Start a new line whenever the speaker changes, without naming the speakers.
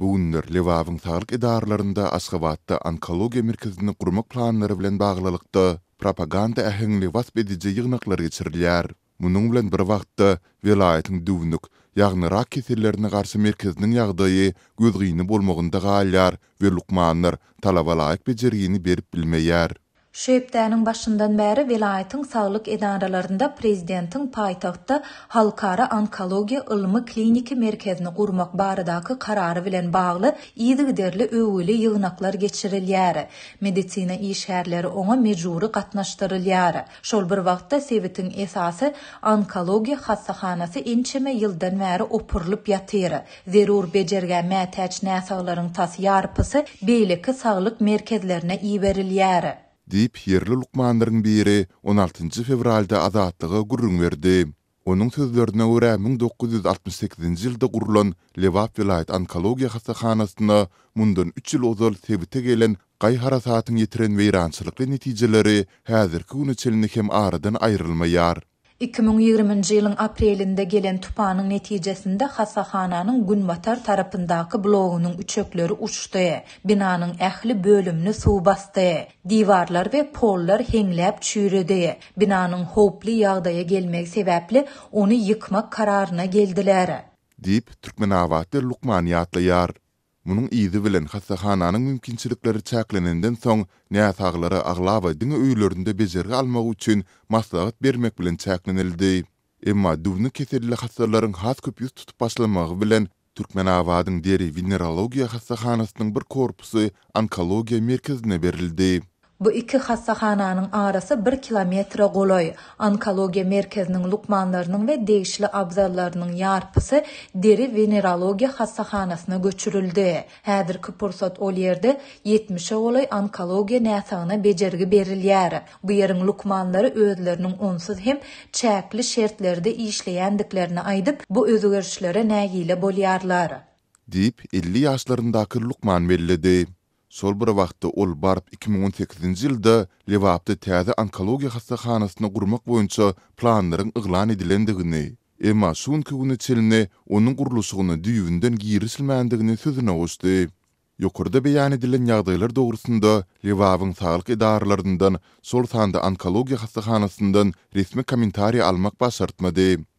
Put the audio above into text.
Bugünler Levavın sağlık idarlarında Asgabatda onkologiya merkezini qurmaq planları bilen bağlılıqda propaganda ähengli wasp edici yığınaqlar geçirilýär. Munun bilen bir wagtda vilayatyň düwnük, ýagny rak kesellerini garşy merkeziniň ýagdaýy gözgyny bolmagynda galýar we luqmanlar talabalaryk bejerini berip bilmeýär.
Şöpdänin başından bäri vilayatyň saglyk edaralarynda prezidentiň paýtagtda halkara onkologiýa ilmi kliniki merkezini gurmak baradaky karary bilen bagly iýdi derli öwüli ýygnaklar geçirilýär. Medisina işherleri oňa mejuri gatnaşdyrylýar. Şol bir wagtda sewitiň esasy onkologiýa hassahanasy inçeme ýyldan bäri opurlyp ýatyr. Zerur bejerge mätäç näsaglaryň tas ýarpysy beýleki saglyk merkezlerine iýberilýär.
diýip Hirli Lukmanyň biri 16 fevralda azatlygy gurrun berdi. Onuň sözlerine görä 1968-nji ýylda gurulan Lewap vilayat onkologiýa hastahanasyna mundan 3 ýyl ozal tebite gelen gaý harasatyň ýetiren weýrançylyk netijeleri häzirki günüçelini hem aradan aýrylmaýar.
2020-nji ýylyň aprelinde gelen tupanyň netijesinde Hasahananyň Günbatar tarapyndaky blogunyň üçekleri uçdy. Binanyň ähli bölümini suw bastdy. Diwarlar we pollar heňläp çüýredi. Binanyň howpli ýagdaýa gelmek sebäpli onu ýykmak kararyna geldiler.
Dip Türkmen awatly Lukman ýatlaýar. Munun ýygy bilen haýta haýanaň mümkinçilikleri çäklenenden soň, näsaglary agla we diňe öýlerinde bezerge almak üçin maslahat bermek bilen çäklenildi. Emma düwnü ketirili haýsallaryň hat köp ýüz tutup başlamagy bilen Türkmen awadyny deri vinerologiýa haýsahanasynyň bir korpusu onkologiýa merkezine berildi.
Bu iki hastahananın arası 1 kilometre goloy. Onkologiya merkezinin lukmanlarının ve değişli abzarlarının yarpısı deri venerologiya hastahanasına göçürüldü. Hedir Kupursat ol yerde 70'e olay onkologiya nesana becergi berilyer. Bu yerin lukmanları özlerinin onsuz hem çekli şertlerde işleyendiklerini aydıp bu özgürçlere nagiyle bolyarlar.
Deyip 50 yaşlarındaki lukman belledi. Sol bir wagtda ol barp 2018-nji ýylda Lewapda täze onkologiýa hastahanasyny gurmak boýunça planlaryň iglan edilendigini, emma şuň köwüne çelini onuň gurulýşyny düýünden girişilmändigini söýdüne goşdy. Ýokurda beýan edilen ýagdaýlar dogrusunda Lewapyň saglyk edaralarynyň sol sanda onkologiýa hastahanasyndan resmi kommentari almak başartmady.